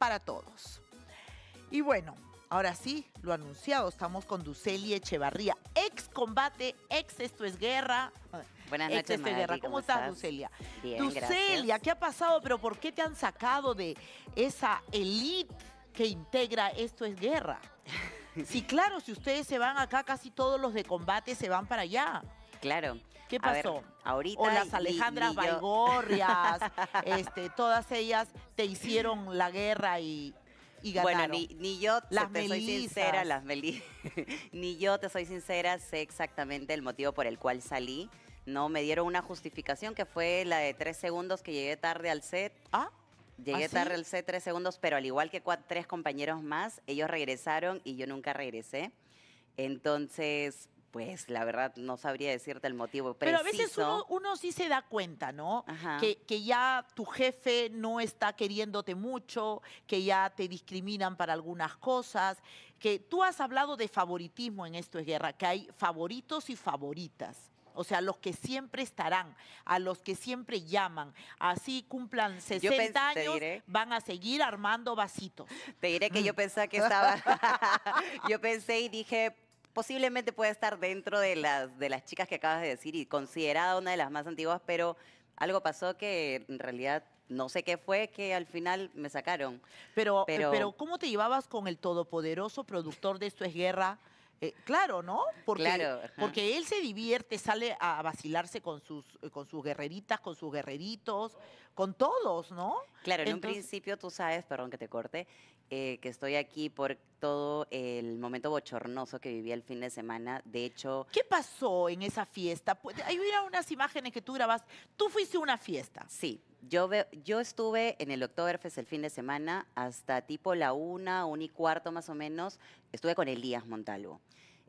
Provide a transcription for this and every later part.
para todos. Y bueno, ahora sí, lo anunciado, estamos con Duceli Echevarría, ex combate, ex esto es guerra. Buenas noches, ex, ¿Cómo, estás, Ducelia? Bien, Ducelia, ¿qué ha pasado? ¿Pero por qué te han sacado de esa elite que integra esto es guerra? Sí, claro, si ustedes se van acá, casi todos los de combate se van para allá. Claro. ¿Qué pasó? ahorita. O las Alejandras Valgorrias. este, todas ellas te hicieron la guerra y, ganaron. bueno, ni, yo las te soy sincera, las meli... ni yo te soy sincera, sé exactamente el motivo por el cual salí. No, me dieron una justificación que fue la de tres segundos que llegué tarde al set. Ah. Llegué ¿ah, tarde al set tres segundos, pero al igual que tres compañeros más, ellos regresaron y yo nunca regresé. Entonces, pues la verdad no sabría decirte el motivo Pero a veces uno, sí se da cuenta, ¿no? Que, que, ya tu jefe no está queriéndote mucho, que ya te discriminan para algunas cosas, que tú has hablado de favoritismo en esto es guerra, que hay favoritos y favoritas. O sea, los que siempre estarán, a los que siempre llaman. Así cumplan 60 años, van a seguir armando vasitos. Te diré que yo mm. pensé que estaba. yo pensé y dije, posiblemente puede estar dentro de las, de las chicas que acabas de decir y considerada una de las más antiguas, pero algo pasó que en realidad no sé qué fue que al final me sacaron. Pero, pero, pero, ¿cómo te llevabas con el todopoderoso productor de Esto es Guerra? Eh, claro, ¿no? Porque, porque él se divierte, sale a vacilarse con sus, eh, con sus guerreritas, con sus guerreritos, con todos, ¿no? Claro, en un principio tú sabes, perdón que te corte, eh, que estoy aquí por todo el momento bochornoso que viví el fin de semana. De hecho... ¿Qué pasó en esa fiesta? Hay unas imágenes que tú grabas. Tú fuiste a una fiesta. Sí, yo, yo estuve en el Oktoberfest el fin de semana hasta tipo la una, un y cuarto más o menos. Estuve con Elías Montalvo.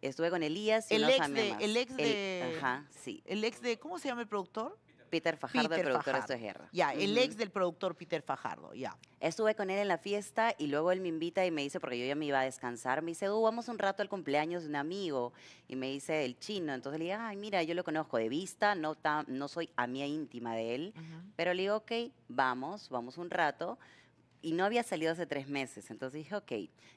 Estuve con Elías y el ex el ex de, ajá, sí. El ex de, ¿cómo se llama el productor? Peter Fajardo, el productor de Esto es Guerra. Ya, el ex del productor Peter Fajardo, ya. Estuve con él en la fiesta y luego él me invita y me dice, porque yo ya me iba a descansar, me dice, uh, vamos un rato al cumpleaños de un amigo. Y me dice, el chino. Entonces le digo, ay, mira, yo lo conozco de vista, no, tan, no soy amiga íntima de él. Pero le digo, ok, vamos, vamos un rato y no había salido hace tres meses. Entonces dije, ok,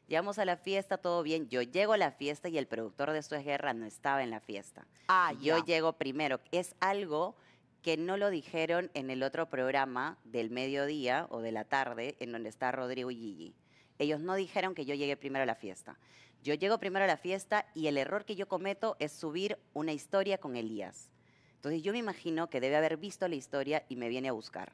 llegamos a la fiesta, todo bien. Yo llego a la fiesta y el productor de Esto es Guerra no estaba en la fiesta. Ah, yo llego primero. Es algo que no lo dijeron en el otro programa del mediodía o de la tarde en donde está Rodrigo y Gigi. Ellos no dijeron que yo llegué primero a la fiesta. Yo llego primero a la fiesta y el error que yo cometo es subir una historia con Elías. Entonces yo me imagino que debe haber visto la historia y me viene a buscar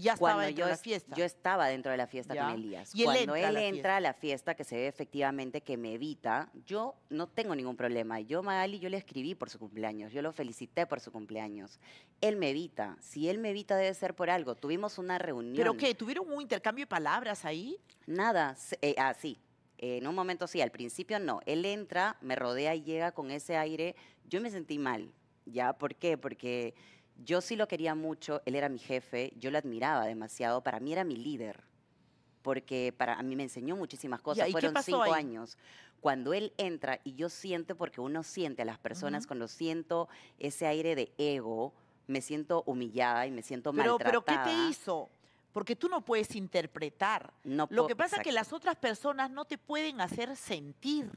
yo, de la fiesta. Yo estaba dentro de la fiesta con Elías. Y cuando entra él entra a la fiesta, que se ve efectivamente que me evita, yo no tengo ningún problema. Yo, Magali, yo le escribí por su cumpleaños, yo lo felicité por su cumpleaños. Él me evita. Si él me evita, debe ser por algo. Tuvimos una reunión. ¿Pero qué? ¿Tuvieron un intercambio de palabras ahí? Nada. Así. Eh, ah, sí. en un momento sí, al principio no. Él entra, me rodea y llega con ese aire. Yo me sentí mal. ¿Ya? ¿Por qué? Porque yo sí lo quería mucho, él era mi jefe, yo lo admiraba demasiado, para mí era mi líder, porque para a mí me enseñó muchísimas cosas, fueron cinco años. Cuando él entra y yo siento, porque uno siente a las personas, cuando siento ese aire de ego, me siento humillada y me siento pero, maltratada. Pero ¿qué te hizo? Porque tú no puedes interpretar. Lo que pasa es que las otras personas no te pueden hacer sentir.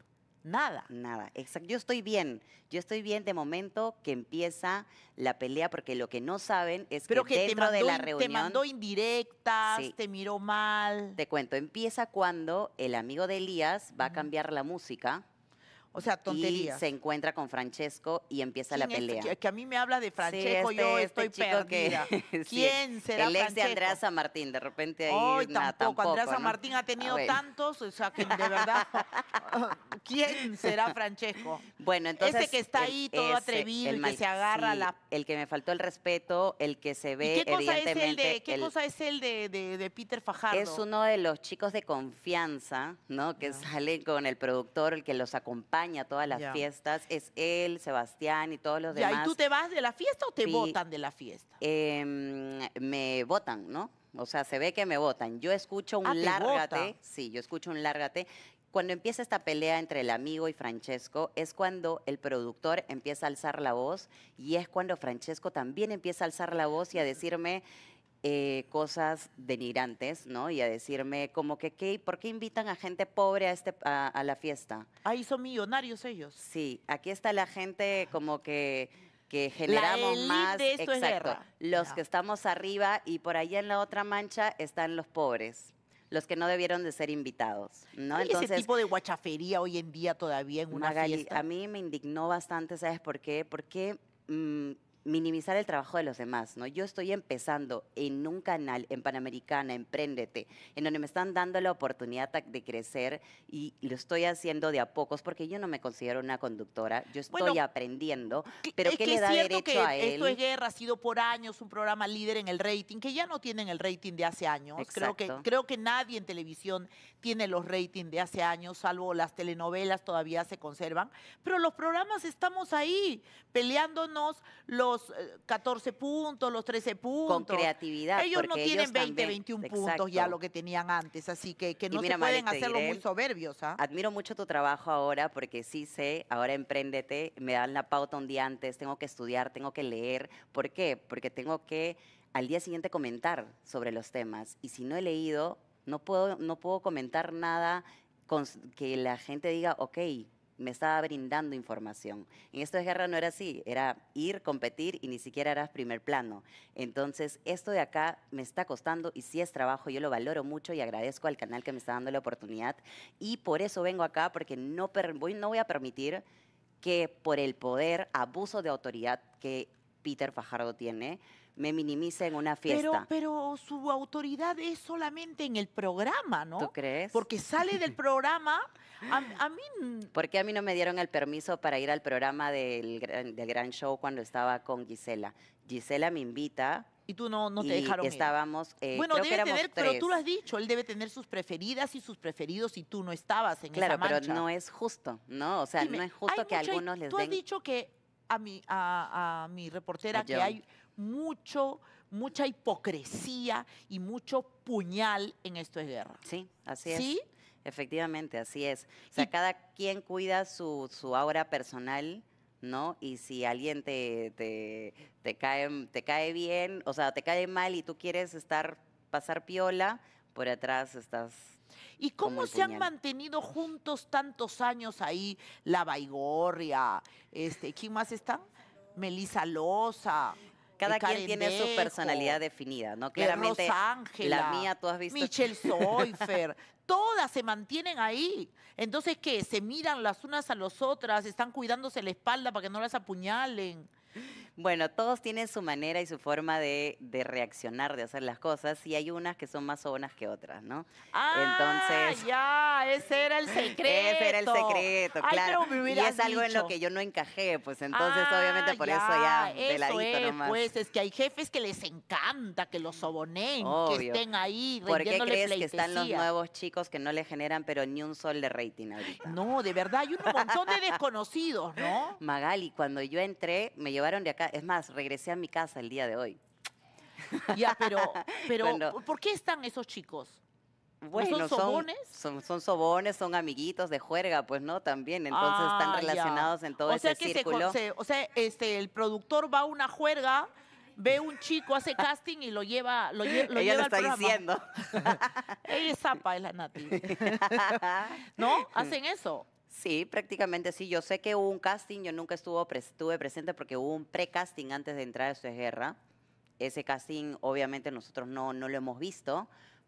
Nada. Nada, exacto. Yo estoy bien. Yo estoy bien de momento que empieza la pelea, porque lo que no saben es que, dentro de la reunión. Te mandó indirectas, te miró mal. Te cuento, empieza cuando el amigo de Elías va a cambiar la música o sea, tonterías. Y se encuentra con Francesco y empieza la este pelea. Es, que, a mí me habla de Francesco, este, yo este estoy este perdida. ¿Quién será será el ex de Andrea San Martín, de repente ahí. Oh, tampoco. Andrea San Martín ha tenido tantos, o sea, que de verdad. ¿Quién será Francesco? Bueno, entonces. Ese que está ahí todo atrevido, el, que se agarra la. El que me faltó el respeto, el que se ve. evidentemente... qué cosa es el de, de, Peter Fajardo? Es uno de los chicos de confianza, ¿no? Que salen con el productor, el que los acompaña a todas las fiestas. Es él, Sebastián y todos los demás. ¿Y tú te vas de la fiesta o te votan de la fiesta? Em, me votan, ¿no? O sea, se ve que me votan. Yo escucho un ah, lárgate. Sí, yo escucho un lárgate cuando empieza esta pelea entre el amigo y Francesco, es cuando el productor empieza a alzar la voz y es cuando Francesco también empieza a alzar la voz y a decirme, eh, cosas denigrantes, ¿no? Y a decirme como que, ¿qué, ¿por qué invitan a gente pobre a, este, a, la fiesta? Ahí son millonarios ellos. Sí, aquí está la gente como que que generamos más esto exacto, los que estamos arriba y por allá en la otra mancha están los pobres los que no debieron de ser invitados. ¿no? Entonces, ese tipo de guachafería hoy en día todavía en una Magali, A mí me indignó bastante, ¿sabes por qué? Porque mm, minimizar el trabajo de los demás, ¿no? Yo estoy empezando en un canal, en Panamericana, empréndete, en donde me están dando la oportunidad de crecer y lo estoy haciendo de a pocos porque yo no me considero una conductora, yo estoy aprendiendo, pero ¿qué le da es derecho a él? Esto es guerra, ha sido por años un programa líder en el rating, que ya no tienen el rating de hace años. Creo que, creo que nadie en televisión tiene los ratings de hace años, salvo las telenovelas todavía se conservan, pero los programas estamos ahí peleándonos los 14 eh, puntos, los 13 puntos. Con creatividad. Ellos no tienen 20, 21 puntos ya lo que tenían antes, así que, que no se pueden hacerlo muy soberbios. ¿ah? Admiro mucho tu trabajo ahora porque sí sé, ahora empréndete, me dan la pauta un día antes, tengo que estudiar, tengo que leer. ¿Por qué? Porque tengo que al día siguiente comentar sobre los temas. Y si no he leído, no puedo, no puedo comentar nada con, que la gente diga, ok, me estaba brindando información. En esto de guerra no era así, era ir, competir y ni siquiera eras primer plano. Entonces, esto de acá me está costando y sí es trabajo, yo lo valoro mucho y agradezco al canal que me está dando la oportunidad y por eso vengo acá porque no, voy, no voy a permitir que por el poder, abuso de autoridad que Peter Fajardo tiene, me minimice en una fiesta. Pero, su autoridad es solamente en el programa, ¿no? ¿Tú crees? Porque sale del programa, a, a mí... Porque a mí no me dieron el permiso para ir al programa del, del Gran Show cuando estaba con Gisela. Gisela me invita, y tú no, no te dejaron. Estábamos. Eh, bueno, debe tener, pero tú lo has dicho, él debe tener sus preferidas y sus preferidos y tú no estabas en el esa mancha. Claro, pero no es justo, ¿no? O sea, no es justo que algunos les den. Tú has dicho que a mi, a, mi reportera que hay mucho, mucha hipocresía y mucho puñal en esto es guerra. Sí, así es ¿Sí? Efectivamente, así es. O sea, cada quien cuida su, su aura personal. ¿no? Y si alguien te, te, cae, te cae bien, o sea, te cae mal y tú quieres estar, pasar piola, por atrás estás. ¿Y cómo se han mantenido juntos tantos años ahí? La Baigorria, este, ¿quién más está? Melisa Loza cada quien tiene su personalidad definida, ¿no? Claramente, la mía tú has visto. Michelle Soifer, todas se mantienen ahí. Entonces, ¿qué? Se miran las unas a las otras, están cuidándose la espalda para que no las apuñalen. Bueno, todos tienen su manera y su forma de, reaccionar, de hacer las cosas, y hay unas que son más sobonas que otras, ¿no? Ah, Entonces, ya, ese era el secreto. Ese era el secreto, claro. y es algo en lo que yo no encajé, pues entonces ah, obviamente por eso ya de eso es, Pues es que hay jefes que les encanta que los sobonen, que estén ahí ¿Por qué crees que están los nuevos chicos que no le generan pero ni un sol de rating ahorita? No, de verdad, hay un montón de desconocidos, ¿no? Magali, cuando yo entré, me llevaron de acá es más, regresé a mi casa el día de hoy. Ya, pero, pero ¿por qué están esos chicos? son sobones? Son, sobones, son amiguitos de juerga, pues no, también. Entonces están ah, relacionados en todo o sea ese que círculo. o sea, este, el productor va a una juerga, ve un chico, hace casting y lo lleva, lo, Ella lleva lo está diciendo. Ella es zapa, es la Nati. ¿No? Hacen eso. Sí, prácticamente sí. Yo sé que hubo un casting, yo nunca estuve presente porque hubo un pre-casting antes de entrar a su guerra. Ese casting obviamente nosotros no, no lo hemos visto.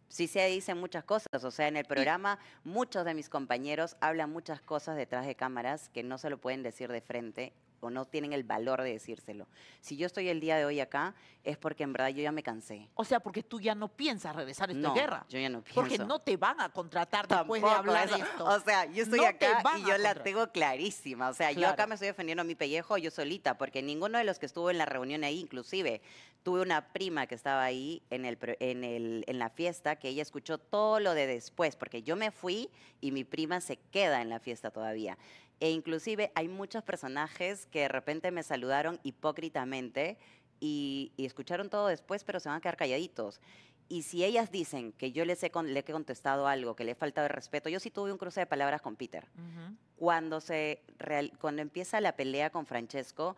Sí se dicen muchas cosas, o sea, en el programa muchos de mis compañeros hablan muchas cosas detrás de cámaras que no se lo pueden decir de frente o no tienen el valor de decírselo. Si yo estoy el día de hoy acá, es porque en verdad yo ya me cansé. O sea, porque tú ya no piensas regresar a esta guerra. Yo ya no pienso. Porque no te van a contratar Tampoco después de hablar esto. O sea, yo estoy acá y yo la tengo clarísima. O sea, yo acá me estoy defendiendo a mi pellejo yo solita, porque ninguno de los que estuvo en la reunión ahí, inclusive, tuve una prima que estaba ahí en, el, en, el, en la fiesta, que ella escuchó todo lo de después, porque yo me fui y mi prima se queda en la fiesta todavía. E inclusive hay muchos personajes que de repente me saludaron hipócritamente y, escucharon todo después, pero se van a quedar calladitos. Y si ellas dicen que yo les he, le he contestado algo, que le he faltado de respeto, yo sí tuve un cruce de palabras con Peter. cuando, se empieza la pelea con Francesco,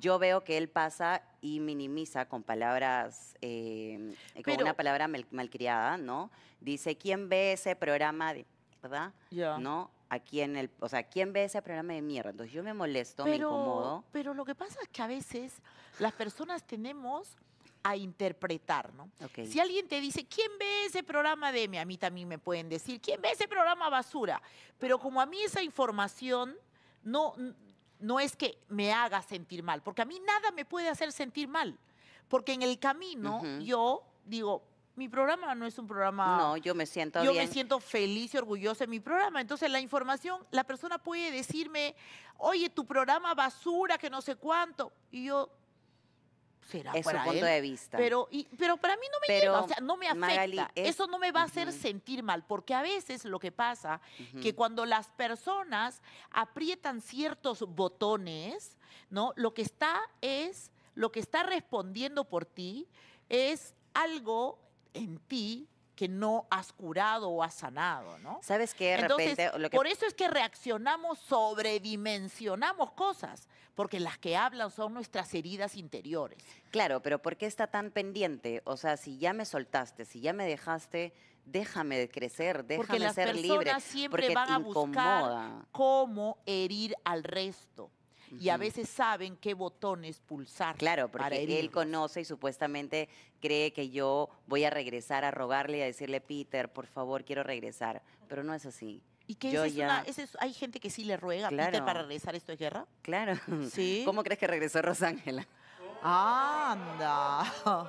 yo veo que él pasa y minimiza con palabras, eh, con una palabra malcriada, ¿no? Dice, ¿quién ve ese programa? De, ¿Verdad? ¿No? o sea, ¿quién ve ese programa de mierda? Entonces yo me molesto, me incomodo. Pero lo que pasa es que a veces las personas tenemos a interpretar, ¿no? Si alguien te dice, ¿quién ve ese programa de mierda? A mí también me pueden decir, ¿quién ve ese programa basura? Pero como a mí esa información no, no es que me haga sentir mal, porque a mí nada me puede hacer sentir mal, porque en el camino yo digo, mi programa no es un programa... No, yo me siento Yo me siento feliz y orgullosa de mi programa. Entonces, la información, la persona puede decirme, oye, tu programa basura, que no sé cuánto. Y yo, será es punto de vista. Pero, y, pero para mí no me o sea, no me afecta. Eso no me va a hacer sentir mal, porque a veces lo que pasa, que cuando las personas aprietan ciertos botones, ¿no? Lo que está es, lo que está respondiendo por ti es algo en ti que no has curado o has sanado, ¿no? ¿Sabes qué? Por eso es que reaccionamos, sobredimensionamos cosas, porque las que hablan son nuestras heridas interiores. Claro, pero ¿por qué está tan pendiente? O sea, si ya me soltaste, si ya me dejaste, déjame crecer, déjame porque las ser personas libre. Siempre van a buscar cómo herir al resto y a veces saben qué botones pulsar. Claro, porque él conoce y supuestamente cree que yo voy a regresar a rogarle y a decirle, Peter, por favor, quiero regresar. Pero no es así. ¿Y que es, ¿Hay gente que sí le ruega a Peter para regresar esto es guerra? Claro. ¿Sí? ¿Cómo crees que regresó Rosángela? Anda.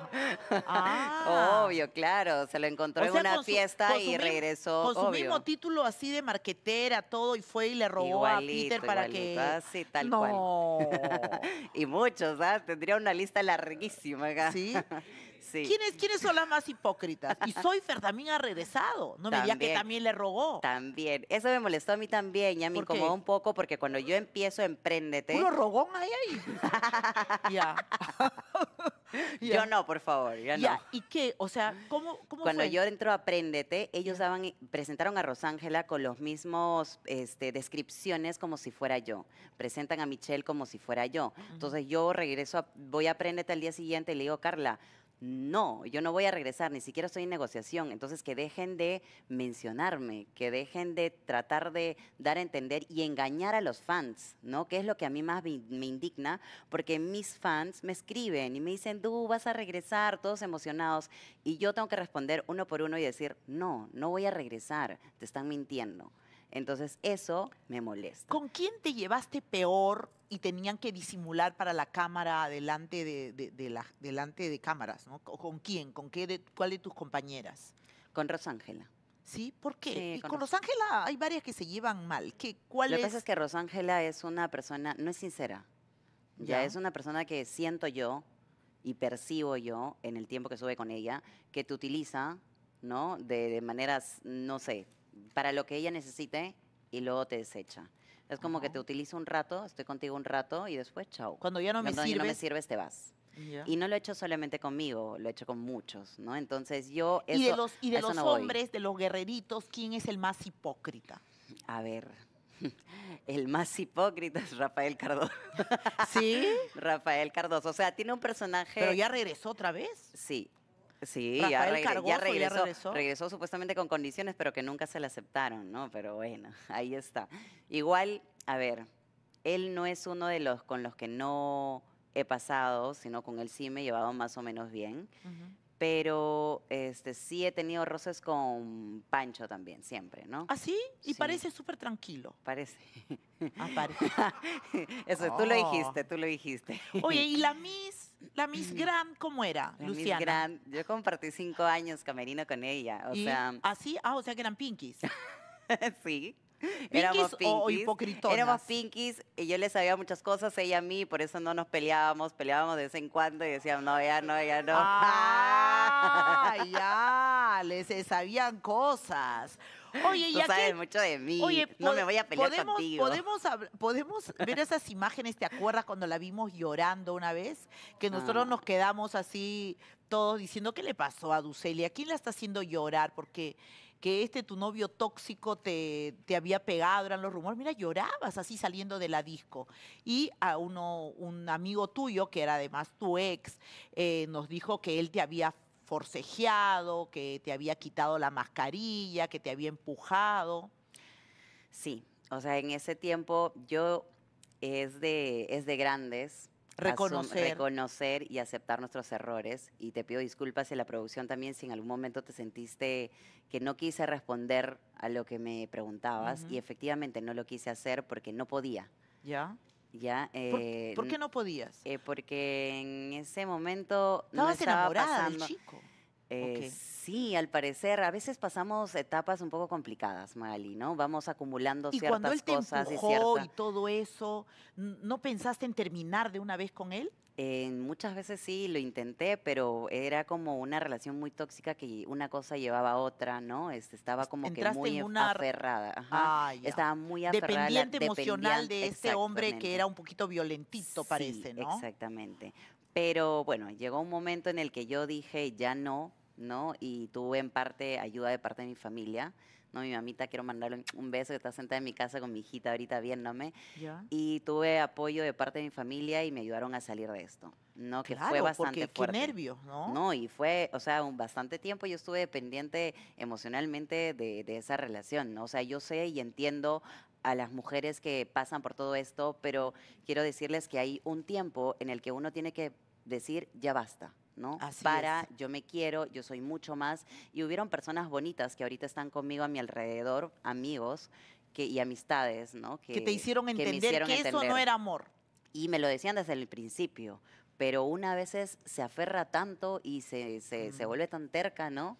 Ah. Obvio, claro. Se lo encontró en una fiesta y regresó. Con su mismo título así de marquetera, todo, y fue y le robó a Peter para que. Así, ah, tal no. y muchos, ¿sabes? Ah, tendría una lista larguísima acá. Sí. ¿Quiénes, son las más hipócritas? Y soy también ha regresado. No me digas que también le rogó. También. Eso me molestó a mí también. Ya me incomodó un poco porque cuando yo empiezo, empréndete. Puro rogón ahí, ya. Yo no, por favor, ya no. ¿Y qué? O sea, ¿cómo, Cuando yo entro a Préndete, ellos presentaron a Rosángela con los mismos este, descripciones como si fuera yo. Presentan a Michelle como si fuera yo. Entonces yo regreso, voy a Préndete al día siguiente y le digo, Carla, no, yo no voy a regresar, ni siquiera estoy en negociación. Entonces, que dejen de mencionarme, que dejen de tratar de dar a entender y engañar a los fans, ¿no? Que es lo que a mí más me, indigna, porque mis fans me escriben y me dicen, tú vas a regresar, todos emocionados, y yo tengo que responder uno por uno y decir, no, no voy a regresar, te están mintiendo. Entonces eso me molesta. ¿Con quién te llevaste peor y tenían que disimular para la cámara delante de, delante de cámaras? ¿Con quién? ¿Con qué de, cuál de tus compañeras? Con Rosángela. ¿Sí? ¿Por qué? con Rosángela hay varias que se llevan mal. ¿Qué, cuál Lo que pasa es que Rosángela es una persona, no es sincera. Ya, es una persona que siento yo y percibo yo en el tiempo que sube con ella, que te utiliza, ¿no? de maneras, no sé, para lo que ella necesite y luego te desecha. Es como que te utilizo un rato, estoy contigo un rato y después chao. Cuando ya no me Cuando ya no me sirve, te vas. Y no lo he hecho solamente conmigo, lo he hecho con muchos, ¿no? Entonces yo Y de los, y de los hombres, de los guerreritos, ¿quién es el más hipócrita? A ver, el más hipócrita es Rafael Cardoso. ¿Sí? Rafael Cardoso. O sea, tiene un personaje. ¿Pero ya regresó otra vez? Sí. Sí, ya, regresó, regresó, supuestamente con condiciones, pero que nunca se le aceptaron, ¿no? Pero bueno, ahí está. Igual, a ver, él no es uno de los con los que no he pasado, sino con él sí me he llevado más o menos bien. Pero este, sí he tenido roces con Pancho también, siempre, ¿no? ¿Ah, sí? Y parece súper tranquilo. Parece. Ah, Eso, tú lo oh. dijiste, tú lo dijiste. Oye, ¿y la Miss la Miss Grand, ¿cómo era, la Miss Grand, yo compartí cinco años camerino con ella, o ¿Y? ¿Así? ¿Ah, o sea que eran pinkies. sí. Éramos pinkies. O hipocritonas. Éramos pinkies y yo le sabía muchas cosas, ella a mí, por eso no nos peleábamos, peleábamos de vez en cuando y decíamos, no, ya no, ya no. ya, les sabían cosas. Oye, Tú sabes mucho de mí. no me voy a pelear podemos, contigo. Podemos, ver esas imágenes, ¿te acuerdas cuando la vimos llorando una vez? Que nosotros ah. nos quedamos así todos diciendo, ¿qué le pasó a Ducelia? ¿Quién la está haciendo llorar? Porque que este tu novio tóxico te, había pegado, eran los rumores, mira, llorabas así saliendo de la disco. Y a uno, un amigo tuyo, que era además tu ex, eh, nos dijo que él te había forcejeado, que te había quitado la mascarilla, que te había empujado. Sí, o sea, en ese tiempo yo es de, es de grandes, reconocer. reconocer y aceptar nuestros errores. Y te pido disculpas en la producción también si en algún momento te sentiste que no quise responder a lo que me preguntabas. Y efectivamente no lo quise hacer porque no podía. Ya. ¿Ya? ¿Por, eh, qué no podías? Eh, porque en ese momento no estaba enamorada chico. Eh, sí, al parecer, a veces pasamos etapas un poco complicadas, Mali, ¿no? Vamos acumulando ciertas cosas. y, todo eso, ¿no pensaste en terminar de una vez con él? Eh, muchas veces sí, lo intenté, pero era como una relación muy tóxica que una cosa llevaba a otra, ¿no? Este, estaba como que muy aferrada. Ajá. Ah, estaba muy aferrada. Dependiente emocional de este hombre que era un poquito violentito, parece, ¿no? Exactamente. Pero bueno, llegó un momento en el que yo dije, ya no, ¿no? Y tuve en parte ayuda de parte de mi familia, ¿no? Mi mamita, quiero mandarle un beso, que está sentada en mi casa con mi hijita ahorita viéndome. Y tuve apoyo de parte de mi familia y me ayudaron a salir de esto, ¿no? que fue bastante porque, fuerte. Qué nervios, ¿no? No, y fue, o sea, un bastante tiempo yo estuve dependiente emocionalmente de, de esa relación, ¿no? O sea, yo sé y entiendo a las mujeres que pasan por todo esto, pero quiero decirles que hay un tiempo en el que uno tiene que decir ya basta. ¿no? para yo me quiero, yo soy mucho más. Y hubieron personas bonitas que ahorita están conmigo a mi alrededor, amigos y amistades, ¿no? Que, te hicieron entender que, eso no era amor. Y me lo decían desde el principio, pero una vez se aferra tanto y se, se, se vuelve tan terca, ¿no?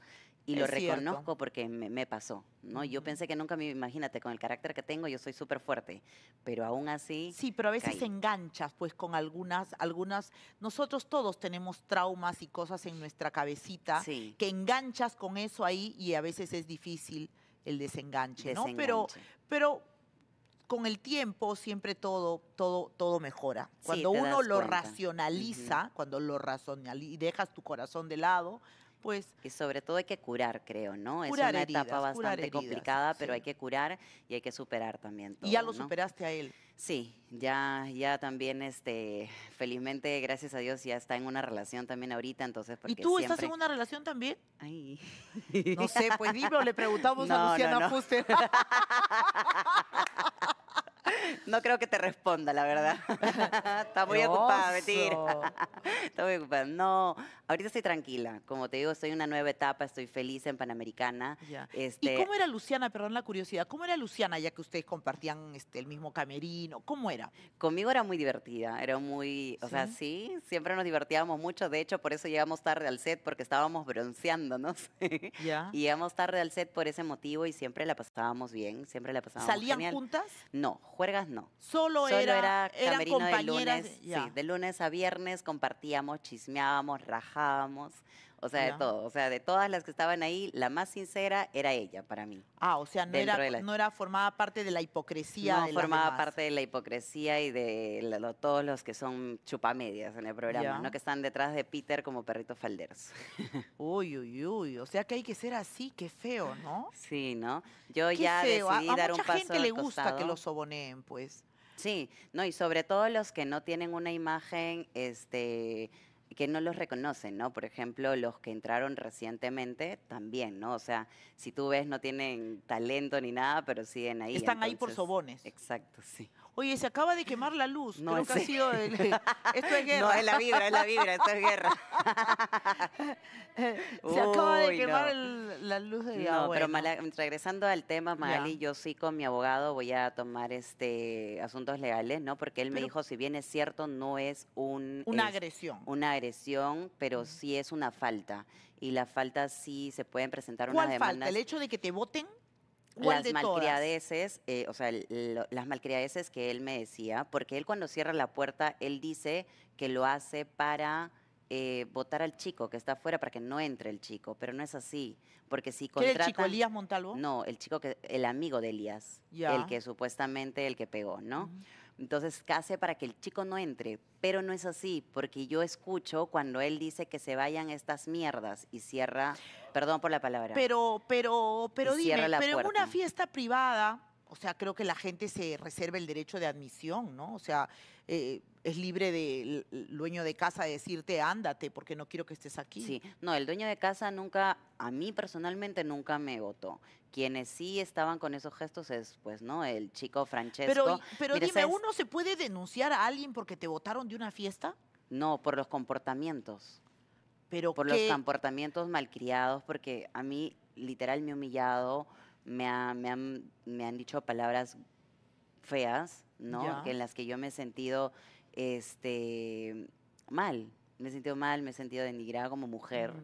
Y lo reconozco porque me, pasó, ¿no? Yo pensé que nunca me, imagínate, con el carácter que tengo, yo soy súper fuerte, pero aún así... Sí, pero a veces enganchas, pues, con algunas, algunas... Nosotros todos tenemos traumas y cosas en nuestra cabecita que enganchas con eso ahí y a veces es difícil el desenganche, ¿no? Pero, pero con el tiempo siempre todo, todo, todo mejora. Cuando uno lo racionaliza, cuando lo racionaliza y dejas tu corazón de lado, pues y sobre todo hay que curar, creo, ¿no? es una etapa bastante complicada, pero hay que curar y hay que superar también todo. Y ya lo superaste a él. Sí, ya, ya también, este, felizmente, gracias a Dios, ya está en una relación también ahorita, entonces. ¿Y tú estás en una relación también? No sé, pues dilo, le preguntamos a Luciana no, No creo que te responda, la verdad. Está muy ocupada, mentira. Está muy ocupada. No, ahorita estoy tranquila. Como te digo, estoy en una nueva etapa, estoy feliz en Panamericana. ¿Y este cómo era Luciana? Perdón la curiosidad. ¿Cómo era Luciana, ya que ustedes compartían este, el mismo camerino? ¿Cómo era? Conmigo era muy divertida. Era muy. O sea, sí, siempre nos divertíamos mucho. De hecho, por eso llegamos tarde al set, porque estábamos bronceándonos. Ya. Y llegamos tarde al set por ese motivo y siempre la pasábamos bien. Siempre la pasábamos ¿Salían juntas? No, Juegas no. Solo, era, camerino de lunes. Sí, de lunes a viernes compartíamos, chismeábamos, rajábamos. O sea, de todo. O sea, de todas las que estaban ahí, la más sincera era ella para mí. Ah, o sea, no, era, no era formada parte de la hipocresía. No formaba parte de la hipocresía y de todos los que son chupamedias en el programa, ¿no? Que están detrás de Peter como perritos falderos. Uy, uy, uy. O sea, que hay que ser así, qué feo, ¿no? Sí, ¿no? Yo ya decidí dar un paso. A mucha gente le gusta que lo soboneen, pues. Sí, no, y sobre todo los que no tienen una imagen, este, que no los reconocen, ¿no? Por ejemplo, los que entraron recientemente también, ¿no? O sea, si tú ves, no tienen talento ni nada, pero siguen ahí. Están ahí por sobones. Exacto, sí. Oye, se acaba de quemar la luz. No, Creo que ha sido el, esto es guerra. No, es la vibra, es la vibra, esto es guerra. se acaba de quemar la luz de No, pero regresando al tema, Magali, yo sí con mi abogado voy a tomar este asuntos legales, ¿no? Porque él me dijo, si bien es cierto, no es un Una agresión. una agresión, pero sí es una falta. Y la falta sí se pueden presentar unas demandas. falta? ¿El hecho de que te voten? las malcriadeces, eh, o sea, las malcriadeces que él me decía, porque él cuando cierra la puerta, él dice que lo hace para eh, votar al chico que está afuera para que no entre el chico, pero no es así, porque si contratan... el chico Elías Montalvo? No, el chico que, el amigo de Elías, el que supuestamente el que pegó, ¿no? Entonces, ¿qué para que el chico no entre? Pero no es así, porque yo escucho cuando él dice que se vayan estas mierdas y cierra, perdón por la palabra. Pero, pero, pero dime, pero en una fiesta privada, o sea, creo que la gente se reserva el derecho de admisión, ¿no? O sea, eh, es libre del dueño de casa decirte, ándate, porque no quiero que estés aquí. Sí, no, el dueño de casa nunca, a mí personalmente nunca me votó quienes sí estaban con esos gestos es, pues, ¿no? El chico Francesco. Pero, dime, ¿uno se puede denunciar a alguien porque te votaron de una fiesta? No, por los comportamientos. Pero por los comportamientos malcriados, porque a mí literal me he humillado, me, han, dicho palabras feas, ¿no? en las que yo me he sentido este, mal, me he sentido mal, me he sentido denigrada como mujer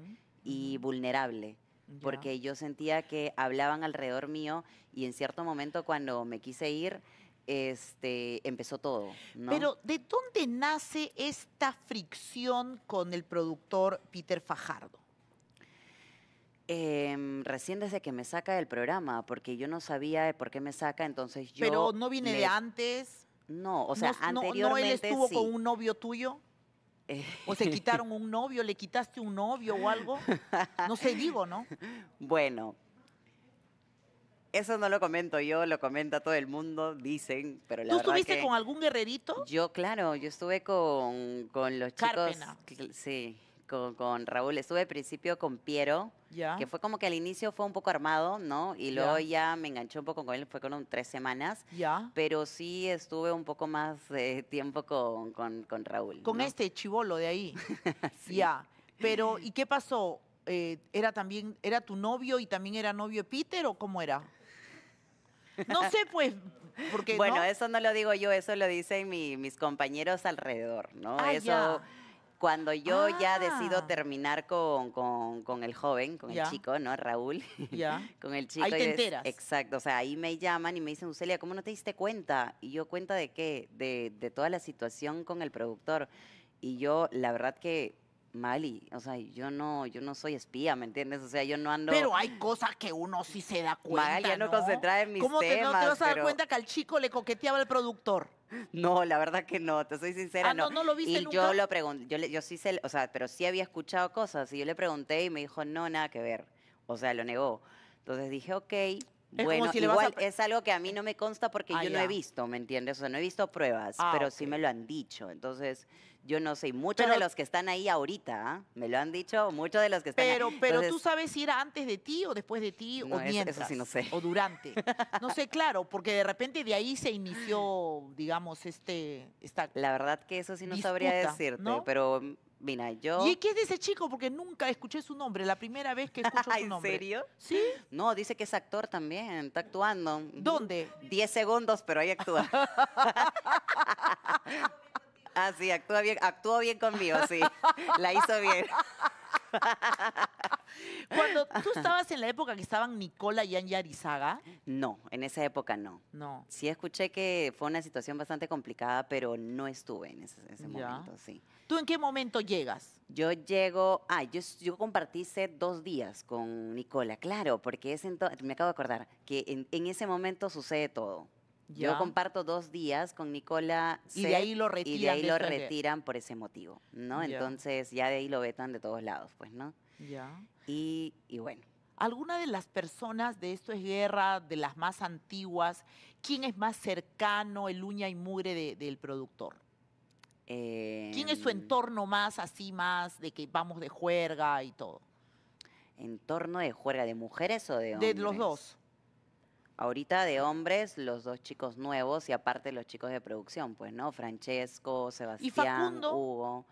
y vulnerable porque yo sentía que hablaban alrededor mío y en cierto momento cuando me quise ir, este, empezó todo. Pero ¿de dónde nace esta fricción con el productor Peter Fajardo? Em, recién desde que me saca del programa, porque yo no sabía por qué me saca, entonces yo... Pero no viene de antes. No, o sea, anteriormente. ¿No, no él estuvo con un novio tuyo? O se quitaron un novio, le quitaste un novio o algo. No sé, digo, ¿no? Bueno, eso no lo comento yo, lo comenta todo el mundo, dicen, pero la ¿Tú estuviste con algún guerrerito? Yo, claro, yo estuve con, con los chicos. chicos. Sí con, Raúl, estuve al principio con Piero, que fue como que al inicio fue un poco armado, ¿no? Y luego ya me enganché un poco con él, fue con tres semanas, pero sí estuve un poco más eh, tiempo con, Raúl. Con este chivolo de ahí. sí. pero ¿y qué pasó? Eh, ¿Era también, era tu novio y también era novio de Peter o cómo era? No sé, pues, porque... Bueno, eso no lo digo yo, eso lo dicen mis compañeros alrededor, ¿no? Ah, eso cuando yo ya decido ah. terminar con, con, el joven, con el chico, ¿no? Raúl. Ya. con el chico. exacto. O sea, ahí me llaman y me dicen, "Uselia, ¿cómo no te diste cuenta? Y yo, ¿cuenta de qué? De, de toda la situación con el productor. Y yo, la verdad que Mali, o sea, yo no, yo no soy espía, ¿me entiendes? O sea, yo no ando. Pero hay cosas que uno sí se da cuenta. Mali, ya no, concentra en mis ¿Cómo temas. ¿Cómo que no te vas a dar cuenta que al chico le coqueteaba el productor? No, la verdad que no, te soy sincera. Ah, no, no, lo viste y yo lo pregunté, yo, sí sé, o sea, pero sí había escuchado cosas y yo le pregunté y me dijo, no, nada que ver. O sea, lo negó. Entonces dije, ok bueno, igual es algo que a mí no me consta porque yo ah, no he visto, ¿me entiendes? O sea, no he visto pruebas, ah, pero sí me lo han dicho. Entonces, yo no sé. Muchos de los que están ahí ahorita, ¿eh? me lo han dicho, muchos de los que están pero, ahí. Pero tú sabes si era antes de ti o después de ti o mientras. Eso sí no sé. O durante. No sé, claro, porque de repente de ahí se inició, digamos, este... Esta La verdad que eso sí no sabría decirte, pero Mira, yo... ¿Y qué dice, chico? Porque nunca escuché su nombre, la primera vez que escucho ¿Ah, su nombre. ¿En serio? Sí. No, dice que es actor también, está actuando. ¿Dónde? Diez segundos, pero ahí actúa. ah, sí, actúa bien, actuó bien conmigo, sí. La hizo bien. Cuando tú estabas en la época que estaban Nicola y Anja Arizaga. No, en esa época no. No. Sí escuché que fue una situación bastante complicada, pero no estuve en ese, momento, sí. ¿Tú en qué momento llegas? Yo llego, ah, yo, compartí dos días con Nicola, claro, porque es me acabo de acordar que en, en ese momento sucede todo. Yo comparto dos días con Nicola y de ahí lo retiran, por ese motivo, ¿no? Entonces ya de ahí lo vetan de todos lados, pues, ¿no? Y, bueno. ¿Alguna de las personas de Esto es Guerra, de las más antiguas, quién es más cercano, el uña y mugre del productor? ¿Quién es su em. entorno más así, más de que vamos de juerga y todo? ¿Entorno de juerga de mujeres o de hombres? De los dos ahorita de hombres, los dos chicos nuevos y aparte los chicos de producción, pues, ¿no? Francesco, Sebastián, Hugo.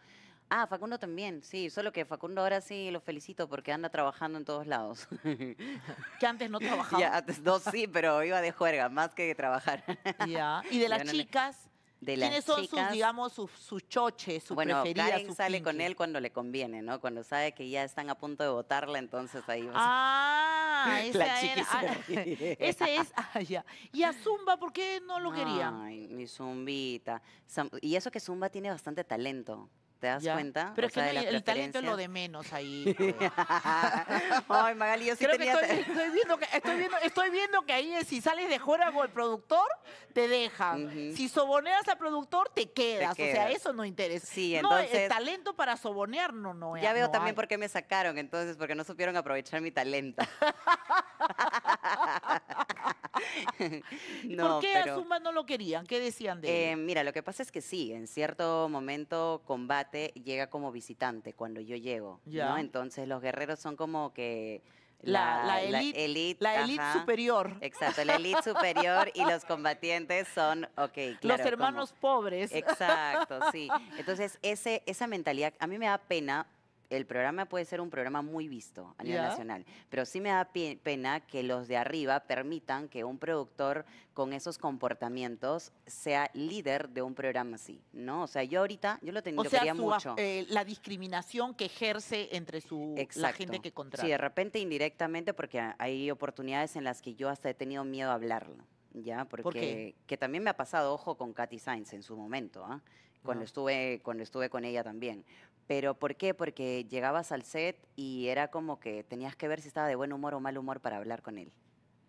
Ah, Facundo también, sí, solo que Facundo ahora sí lo felicito porque anda trabajando en todos lados. que antes no trabajaba. Ya, antes no, sí, pero iba de juerga, más que trabajar. Ya. Y de las chicas. ¿Quiénes son sus, digamos, sus, sus choches, su bueno, Karen sale con él cuando le conviene, ¿no? Cuando sabe que ya están a punto de votarla, entonces ahí va. Ah, esa la era, ese ah, es, ah, ya. Y a Zumba, ¿por qué no lo quería? Ay, mi Zumbita. Y eso que Zumba tiene bastante talento. ¿Te das cuenta? Pero es que el talento es lo de menos ahí. Ay, Magali, yo sí estoy, viendo que, ahí si sales de juego el productor, te dejan. Si soboneas al productor, te quedas. O sea, eso no interesa. Sí, entonces... No, el talento para sobonear no, no Ya, eh, veo también por qué me sacaron, entonces, porque no supieron aprovechar mi talento. ¿Por qué a no lo querían? ¿Qué decían de eh, él? mira, lo que pasa es que sí, en cierto momento Combate llega como visitante cuando yo llego. ¿no? Entonces los guerreros son como que... La, la, elite, superior. Exacto, la élite superior y los combatientes son, ok, Los hermanos pobres. Exacto, sí. Entonces, ese, esa mentalidad, a mí me da pena el programa puede ser un programa muy visto a nivel nacional, pero sí me da pena que los de arriba permitan que un productor con esos comportamientos sea líder de un programa así, ¿no? O sea, yo ahorita, yo lo, tengo o sea, mucho. Eh, la discriminación que ejerce entre su, la gente que contrata. Sí, de repente indirectamente porque hay oportunidades en las que yo hasta he tenido miedo a hablarlo. ¿ya? Porque que también me ha pasado, ojo, con Katy Sainz en su momento, ¿ah? cuando, estuve, cuando estuve con ella también. Pero ¿por qué? Porque llegabas al set y era como que tenías que ver si estaba de buen humor o mal humor para hablar con él.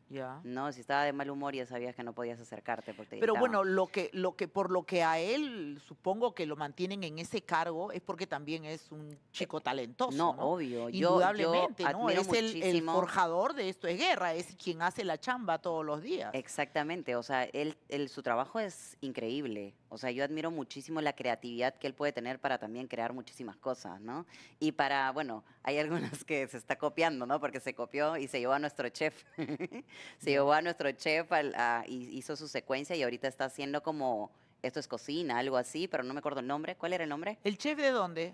Ya. No, si estaba de mal humor ya sabías que no podías acercarte porque Pero bueno, lo que, lo que, por lo que a él supongo que lo mantienen en ese cargo es porque también es un chico eh, talentoso. No, obvio. Indudablemente, ¿no? Es el, forjador de esto, es guerra, es quien hace la chamba todos los días. Exactamente, o sea, él, su trabajo es increíble. O sea, yo admiro muchísimo la creatividad que él puede tener para también crear muchísimas cosas, ¿no? Y para, bueno, hay algunas que se está copiando, ¿no? Porque se copió y se llevó a nuestro chef. se llevó a nuestro chef, al, hizo su secuencia y ahorita está haciendo como, esto es cocina, algo así, pero no me acuerdo el nombre. ¿Cuál era el nombre? ¿El chef de dónde?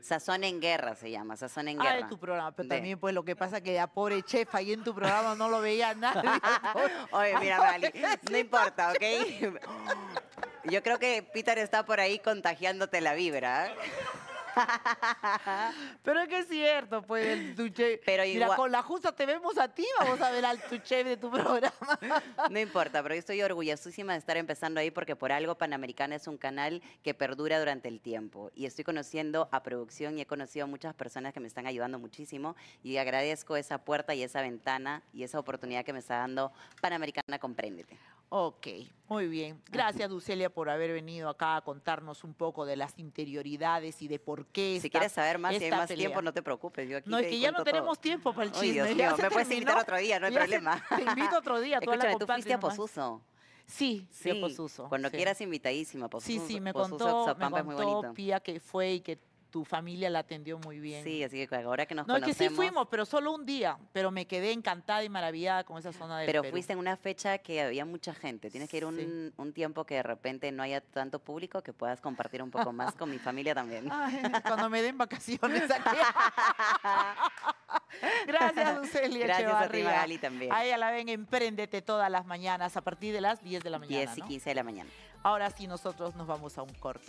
Sazón en Guerra se llama, Sazón en ah, Guerra. Ah, tu programa, pero también pues lo que pasa que ya pobre chef ahí en tu programa no lo veía nadie. Oye, mira, Mali, no importa, ¿ok? Yo creo que Peter está por ahí contagiándote la vibra. Pero es que es cierto, pues, el tuche. Pero Mira, con la justa te vemos a ti, vamos a ver al tuche de tu programa. no importa, pero yo estoy orgullosísima de estar empezando ahí porque por algo Panamericana es un canal que perdura durante el tiempo. Y estoy conociendo a producción y he conocido a muchas personas que me están ayudando muchísimo y agradezco esa puerta y esa ventana y esa oportunidad que me está dando Panamericana Compréndete. Ok, muy bien. Gracias, Ducelia, por haber venido acá a contarnos un poco de las interioridades y de por qué. si quieres saber más, si hay más tiempo, no te preocupes. no, es que ya no tenemos tiempo para el chisme. Dios mío, me puedes invitar otro día, no hay problema. te invito otro día. Escúchame, la tú fuiste a Posuso. Sí, sí, a Posuso. Cuando quieras, invitadísima. Posuso, sí, sí, me Posuso, contó, que fue y que tu familia la atendió muy bien. Sí, así que ahora que nos conocemos... No, que sí fuimos, pero solo un día. Pero me quedé encantada y maravillada con esa zona del Pero fuiste en una fecha que había mucha gente. Tienes que ir un, tiempo que de repente no haya tanto público que puedas compartir un poco más con mi familia también. cuando me den vacaciones aquí. Gracias, Lucelia Gracias a ti, Magali, también. A la ven Empréndete todas las mañanas a partir de las 10 de la mañana, 10 y 15 de la mañana. Ahora sí, nosotros nos vamos a un corte.